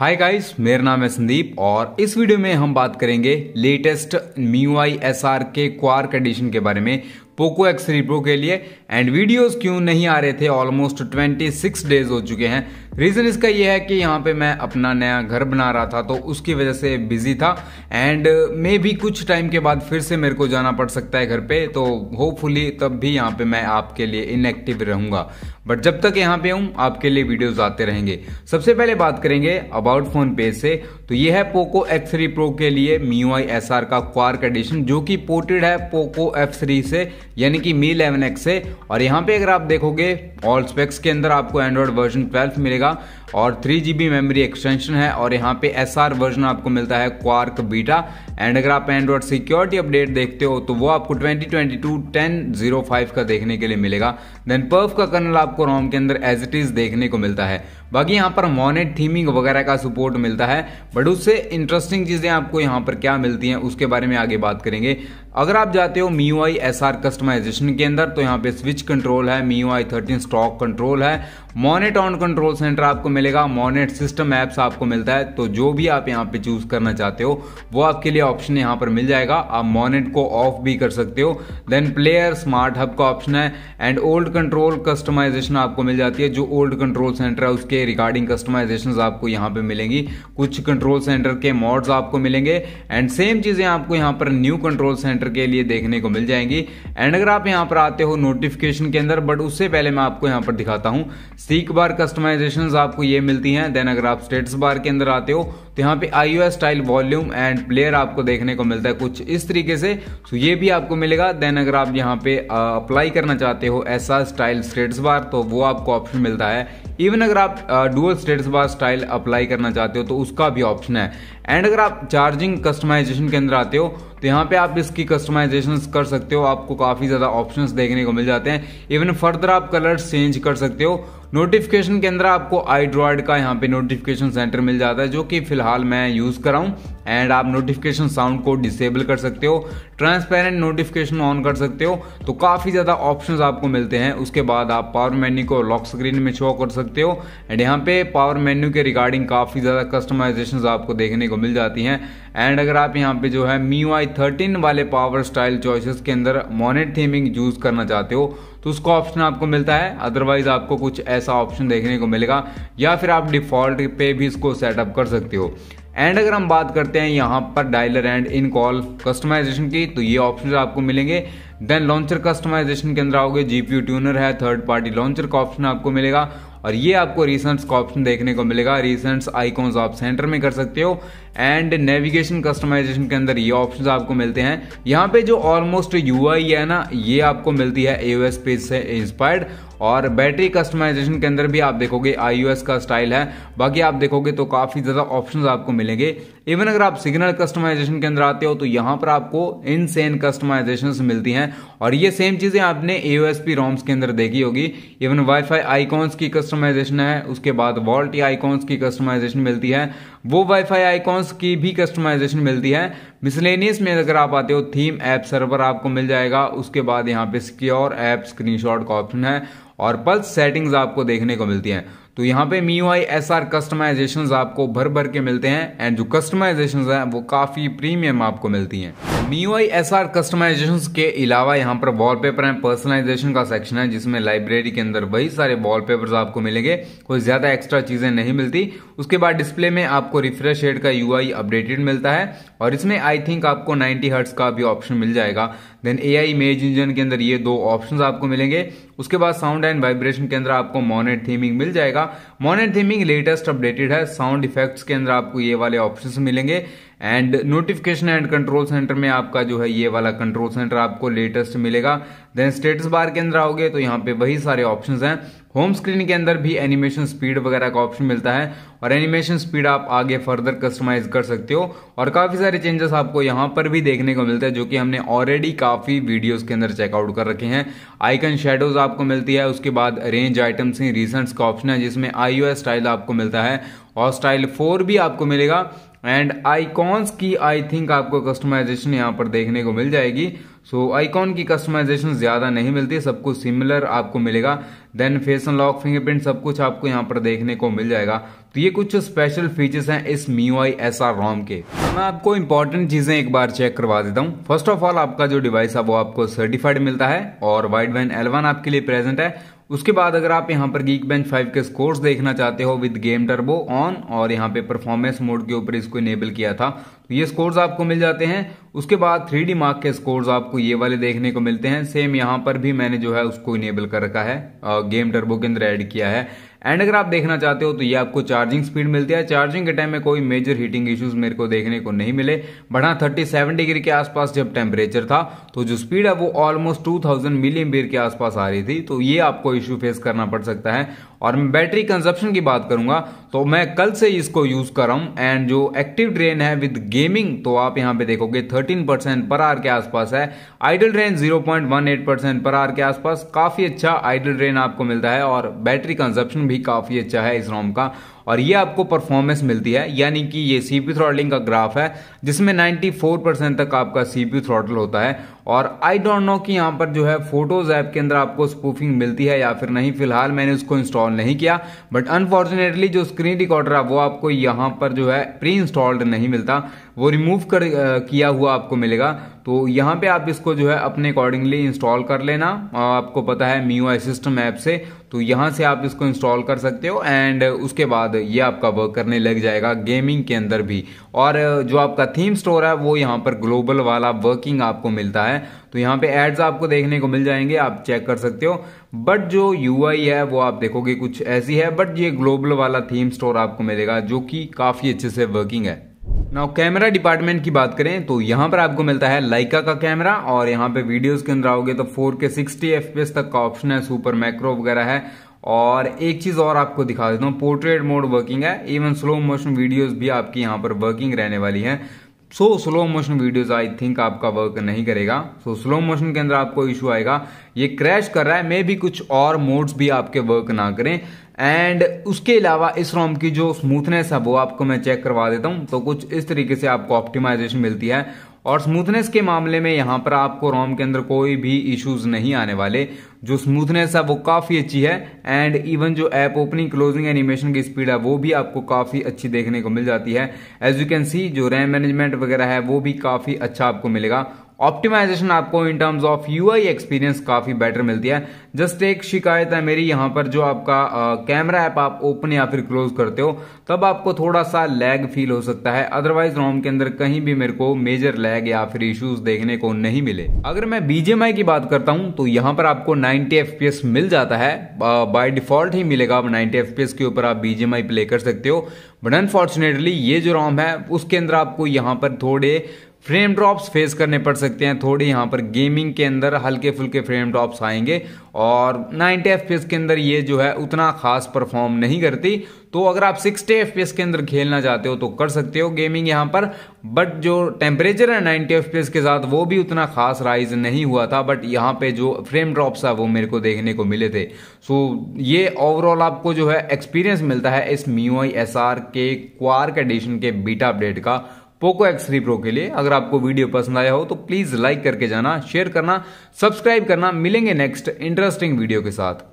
hi guys मेरा नाम है संदीप और इस वीडियो में हम बात करेंगे latest Mi I S R के क्वार कंडीशन के बारे में पोको एक्स रिप्रो के लिए एंड वीडियोस क्यों नहीं आ रहे थे ऑलमोस्ट 26 डेज हो चुके हैं रीज़न इसका यह है कि यहाँ पे मैं अपना नया घर बना रहा था तो उसकी वजह से बिजी था एंड मे भी कुछ टाइम के बाद फिर से मेरे को जाना पड़ सकता है घर पे तो होपफुली तब भी यहाँ पे मैं आपके लिए इनएक्टिव रहूँगा बट जब तक यहाँ पे हूँ आपके लिए वीडियोज आते रहेंगे सबसे पहले बात करेंगे अबाउट फोन पे से तो ये है पोको एक्स थ्री प्रो के लिए मी आई एस आर का क्वार्क एडिशन जो कि पोर्टेड है पोको एफ थ्री से यानी कि मी इलेवन एक्स से और यहाँ पे अगर आप देखोगे ऑल स्पेक्स के अंदर आपको एंड्रॉयड वर्जन ट्वेल्थ मिलेगा llega और थ्री जी मेमोरी एक्सटेंशन है और यहाँ पे एस वर्जन आपको मिलता है क्वार्क बीटा एंड अगर आप एंड्रॉइड सिक्योरिटी अपडेट देखते हो तो वो आपको 2022 ट्वेंटी का देखने के लिए मिलेगा देन पर्फ का कर्नल आपको रोम के अंदर एज इट इज देखने को मिलता है बाकी यहाँ पर मॉनेट थीमिंग वगैरह का सपोर्ट मिलता है बट उससे इंटरेस्टिंग चीज़ें आपको यहाँ पर क्या मिलती हैं उसके बारे में आगे बात करेंगे अगर आप जाते हो Mi I S R customisation के अंदर तो यहाँ पे स्विच कंट्रोल है Mi I thirteen stock control है मॉनेट ऑन कंट्रोल सेंटर आपको मिलेगा मोनेट सिस्टम ऐप्स आपको मिलता है तो जो भी आप यहाँ पे चूज करना चाहते हो वो आपके लिए ऑप्शन यहाँ पर मिल जाएगा आप मोनेट को ऑफ भी कर सकते हो देन प्लेयर स्मार्ट हब का ऑप्शन है एंड ओल्ड कंट्रोल कस्टमाइजेशन आपको मिल जाती है जो ओल्ड कंट्रोल सेंटर है उसके रिगार्डिंग कस्टमाइजेशन आपको यहाँ पे मिलेंगी कुछ कंट्रोल सेंटर के मॉड्स आपको मिलेंगे एंड सेम चीजें आपको यहाँ पर न्यू कंट्रोल सेंटर के लिए देखने को मिल जाएंगी एंड अगर आप यहाँ पर आते हो नोटिफिकेशन के अंदर बट उससे पहले मैं आपको यहाँ पर दिखाता हूँ सीख बार कस्टमाइजेशन आपको ये मिलती हैं देन अगर आप स्टेटस बार के अंदर आते हो तो यहाँ पे iOS style volume and player आपको देखने को मिलता है कुछ इस तरीके से तो ये भी आपको मिलेगा देन अगर आप यहाँ पे अप्लाई करना चाहते हो ऐसा स्टाइल स्टेटस बार तो वो आपको ऑप्शन मिलता है इवन अगर आप dual status bar style apply करना चाहते हो तो उसका भी ऑप्शन है एंड अगर आप चार्जिंग कस्टमाइजेशन के अंदर आते हो तो यहाँ पे आप इसकी कस्टमाइजेशन कर सकते हो आपको काफ़ी ज़्यादा ऑप्शन देखने को मिल जाते हैं इवन फर्दर आप कलर चेंज कर सकते हो नोटिफिकेशन के अंदर आपको आईड्रॉइड का यहाँ पे नोटिफिकेशन सेंटर मिल जाता है जो कि फिलहाल फिलहाल मैं यूज़ कर एंड आप नोटिफिकेशन साउंड को डिसेबल कर सकते हो ट्रांसपेरेंट नोटिफिकेशन ऑन कर सकते हो तो काफ़ी ज़्यादा ऑप्शन आपको मिलते हैं उसके बाद आप पावर मेन्यू को लॉक स्क्रीन में शो कर सकते हो एंड यहाँ पे पावर मेन्यू के रिगार्डिंग काफ़ी ज़्यादा कस्टमाइजेशन आपको देखने को मिल जाती हैं एंड अगर आप यहाँ पे जो है मी वाई थर्टीन वाले पावर स्टाइल चॉइसेस के अंदर मोनेट थीमिंग यूज़ करना चाहते हो तो उसका ऑप्शन आपको मिलता है अदरवाइज आपको कुछ ऐसा ऑप्शन देखने को मिलेगा या फिर आप डिफॉल्ट पे भी इसको सेटअप कर सकते हो एंड अगर हम बात करते हैं यहाँ पर dialer and in call customization की तो ये ऑप्शन आपको मिलेंगे देन लॉन्चर कस्टमाइजेशन के अंदर आओगे जीपीयू ट्यूनर है थर्ड पार्टी लॉन्चर का ऑप्शन आपको मिलेगा और ये आपको रिसेंट्स का ऑप्शन देखने को मिलेगा रिसेंट्स आइकॉन्स आप सेंटर में कर सकते हो एंड नेविगेशन कस्टमाइजेशन के अंदर ये ऑप्शंस आपको मिलते हैं यहाँ पे जो ऑलमोस्ट यूआई है ना ये आपको मिलती है एओएस पेज से इंस्पायर्ड और बैटरी कस्टमाइजेशन के अंदर भी आप देखोगे आई का स्टाइल है बाकी आप देखोगे तो काफ़ी ज़्यादा ऑप्शन आपको मिलेंगे इवन अगर आप सिग्नल कस्टमाइजेशन के अंदर आते हो तो यहां पर आपको इनसेन कस्टमाइजेशन मिलती हैं और ये सेम चीज़ें आपने एओएसपी पी रोम्स के अंदर देखी होगी इवन वाईफाई आइकॉन्स की कस्टमाइजेशन है उसके बाद वॉल्टी आइकॉन्स की कस्टमाइजेशन मिलती है वो वाईफाई आइकॉन्स की भी कस्टमाइजेशन मिलती है मिसलेनियस में अगर आप आते हो थीम ऐप सर्वर आपको मिल जाएगा उसके बाद यहाँ पे सिक्योर ऐप स्क्रीनशॉट का ऑप्शन है और पल्स सेटिंग्स आपको देखने को मिलती हैं तो यहाँ पे Mi I S R customization आपको भर भर के मिलते हैं एंड जो कस्टमाइजेशन हैं वो काफ़ी प्रीमियम आपको मिलती हैं एस आर कस्टमाइजेशन के अलावा यहाँ पर वॉलपेपर एंड पर्सनलाइजेशन का सेक्शन है जिसमें लाइब्रेरी के अंदर वही सारे वॉलपेपर्स आपको मिलेंगे कोई ज़्यादा एक्स्ट्रा चीज़ें नहीं मिलती उसके बाद डिस्प्ले में आपको रिफ्रेश रेट का यू अपडेटेड मिलता है और इसमें आई थिंक आपको नाइनटी हर्ट्स का भी ऑप्शन मिल जाएगा then AI image engine के अंदर ये दो ऑप्शन आपको मिलेंगे उसके बाद साउंड एंड वाइब्रेशन के अंदर आपको मोनेट थीमिंग मिल जाएगा मोनेट थीमिंग लेटेस्ट अपडेटेड है साउंड इफेक्ट्स के अंदर आपको ये वाले ऑप्शन मिलेंगे and notification and control centre में आपका जो है ये वाला कंट्रोल सेंटर आपको लेटेस्ट मिलेगा देन स्टेटस बार के अंदर आओगे तो यहाँ पे वही सारे ऑप्शन हैं होम स्क्रीन के अंदर भी एनिमेशन स्पीड वगैरह का ऑप्शन मिलता है और एनिमेशन स्पीड आप आगे फर्दर कस्टमाइज कर सकते हो और काफ़ी सारे चेंजेस आपको यहाँ पर भी देखने को मिलते हैं जो कि हमने ऑलरेडी काफ़ी वीडियोस के अंदर चेकआउट कर रखे हैं आइकन शेडोज आपको मिलती है उसके बाद रेंज आइटम्स रिसेंट्स का ऑप्शन है जिसमें आईओ स्टाइल आपको मिलता है और स्टाइल फोर भी आपको मिलेगा एंड आइकॉन्स की आई थिंक आपको कस्टमाइजेशन यहाँ पर देखने को मिल जाएगी सो so, आइकॉन की कस्टमाइजेशन ज्यादा नहीं मिलती सब कुछ सिमिलर आपको मिलेगा देन फेस लॉक फिंगरप्रिंट सब कुछ आपको यहाँ पर देखने को मिल जाएगा तो ये कुछ स्पेशल फीचर्स हैं इस MIUI SR ROM के तो मैं आपको इंपॉर्टेंट चीजें एक बार चेक करवा देता हूँ फर्स्ट ऑफ ऑल आपका जो डिवाइस है वो आपको सर्टिफाइड मिलता है और वाइड वैन एलवन आपके लिए प्रेजेंट है उसके बाद अगर आप यहाँ पर गीक बेंच फाइव के स्कोर्स देखना चाहते हो विद गेम टर्बो ऑन और यहाँ पे परफॉर्मेंस मोड के ऊपर इसको इनेबल किया था तो ये स्कोर्स आपको मिल जाते हैं उसके बाद थ्री डी मार्क के स्कोर्स आपको ये वाले देखने को मिलते हैं सेम यहाँ पर भी मैंने जो है उसको इनेबल कर रखा है गेम टर्बो के अंदर ऐड किया है एंड अगर आप देखना चाहते हो तो ये आपको चार्जिंग स्पीड मिलती है चार्जिंग के टाइम में कोई मेजर हीटिंग इश्यूज मेरे को देखने को नहीं मिले बढ़ा 37 डिग्री के आसपास जब टेम्परेचर था तो जो स्पीड है वो ऑलमोस्ट 2000 थाउजेंड मिली मिलियम के आसपास आ रही थी तो ये आपको इश्यू फेस करना पड़ सकता है और मैं बैटरी कंजप्शन की बात करूंगा तो मैं कल से इसको यूज कर रहा हूँ एंड जो एक्टिव ड्रेन है विद गेम गेमिंग तो आप यहां पे देखोगे 13 परसेंट पर आर के आसपास है आइडल रेंज 0.18 परसेंट पर आर के आसपास काफी अच्छा आइडल रेंज आपको मिलता है और बैटरी कंजप्शन भी काफी अच्छा है इस रोम का और ये आपको परफॉर्मेंस मिलती है यानी कि ये सीपी थ्रॉटलिंग का ग्राफ है जिसमें 94 परसेंट तक आपका सीपी थ्रॉटल होता है और आई डोंट नो कि यहां पर जो है फोटोज ऐप के अंदर आपको स्पूफिंग मिलती है या फिर नहीं फिलहाल मैंने उसको इंस्टॉल नहीं किया बट अनफॉर्चुनेटली जो स्क्रीन रिकॉर्डर है वो आपको यहां पर जो है प्री इंस्टॉल्ड नहीं मिलता वो रिमूव कर किया हुआ आपको मिलेगा तो यहाँ पे आप इसको जो है अपने अकॉर्डिंगली इंस्टॉल कर लेना आपको पता है मीओ सिस्टम ऐप से तो यहाँ से आप इसको इंस्टॉल कर सकते हो एंड उसके बाद ये आपका वर्क करने लग जाएगा गेमिंग के अंदर भी और जो आपका थीम स्टोर है वो यहाँ पर ग्लोबल वाला वर्किंग आपको मिलता है तो यहाँ पे एड्स आपको देखने को मिल जाएंगे आप चेक कर सकते हो बट जो यू है वो आप देखोगे कुछ ऐसी है बट ये ग्लोबल वाला थीम स्टोर आपको मिलेगा जो कि काफ़ी अच्छे से वर्किंग है नाउ कैमरा डिपार्टमेंट की बात करें तो यहाँ पर आपको मिलता है लाइका का कैमरा और यहाँ पे वीडियोस के अंदर आओगे तो 4K 60 fps तक का ऑप्शन है सुपर मैक्रो वगैरह है और एक चीज और आपको दिखा देता हूँ पोर्ट्रेट मोड वर्किंग है इवन स्लो मोशन वीडियोस भी आपकी यहाँ पर वर्किंग रहने वाली है so slow motion videos I think आपका वर्क नहीं करेगा सो स्लो मोशन के अंदर आपको इशू आएगा ये क्रैश कर रहा है मे भी कुछ और मोड्स भी आपके वर्क ना करें एंड उसके अलावा इस रोम की जो स्मूथनेस है वो आपको मैं चेक करवा देता हूं तो कुछ इस तरीके से आपको ऑप्टिमाइजेशन मिलती है और स्मूथनेस के मामले में यहां पर आपको रोम के अंदर कोई भी इश्यूज नहीं आने वाले जो स्मूथनेस है वो काफ़ी अच्छी है एंड इवन जो ऐप ओपनिंग क्लोजिंग एनिमेशन की स्पीड है वो भी आपको काफ़ी अच्छी देखने को मिल जाती है एज यू कैन सी जो रैम मैनेजमेंट वगैरह है वो भी काफ़ी अच्छा आपको मिलेगा ऑप्टिमाइजेशन आपको in terms of UI experience काफी बेटर मिलती है जस्ट एक शिकायत है मेरी यहां पर जो आपका कैमरा ऐप आप ओपन या फिर क्लोज करते हो तब आपको थोड़ा सा लैग फील हो सकता है अदरवाइज रोम के अंदर कहीं भी मेरे को मेजर लैग या फिर इश्यूज देखने को नहीं मिले अगर मैं बीजेमआई की बात करता हूं तो यहां पर आपको 90 एफ मिल जाता है बाय डिफॉल्ट ही मिलेगा आप नाइनटी एफ के ऊपर आप बीजेमआई प्ले कर सकते हो बट अनफॉर्चुनेटली ये जो रॉम है उसके अंदर आपको यहां पर थोड़े फ्रेम ड्रॉप्स फेस करने पड़ सकते हैं थोड़े यहाँ पर गेमिंग के अंदर हल्के फुल्के फ्रेम ड्रॉप्स आएंगे और 90 एफ के अंदर ये जो है उतना खास परफॉर्म नहीं करती तो अगर आप 60 एफ के अंदर खेलना चाहते हो तो कर सकते हो गेमिंग यहाँ पर बट जो टेम्परेचर है 90 एफ के साथ वो भी उतना खास राइज नहीं हुआ था बट यहाँ पे जो फ्रेम ड्रॉप्स है वो मेरे को देखने को मिले थे सो ये ओवरऑल आपको जो है एक्सपीरियंस मिलता है इस मी एस आर के क्वार्क एडिशन के बीटा अपडेट का पोको एक्स थ्री प्रो के लिए अगर आपको वीडियो पसंद आया हो तो प्लीज लाइक करके जाना शेयर करना सब्सक्राइब करना मिलेंगे नेक्स्ट इंटरेस्टिंग वीडियो के साथ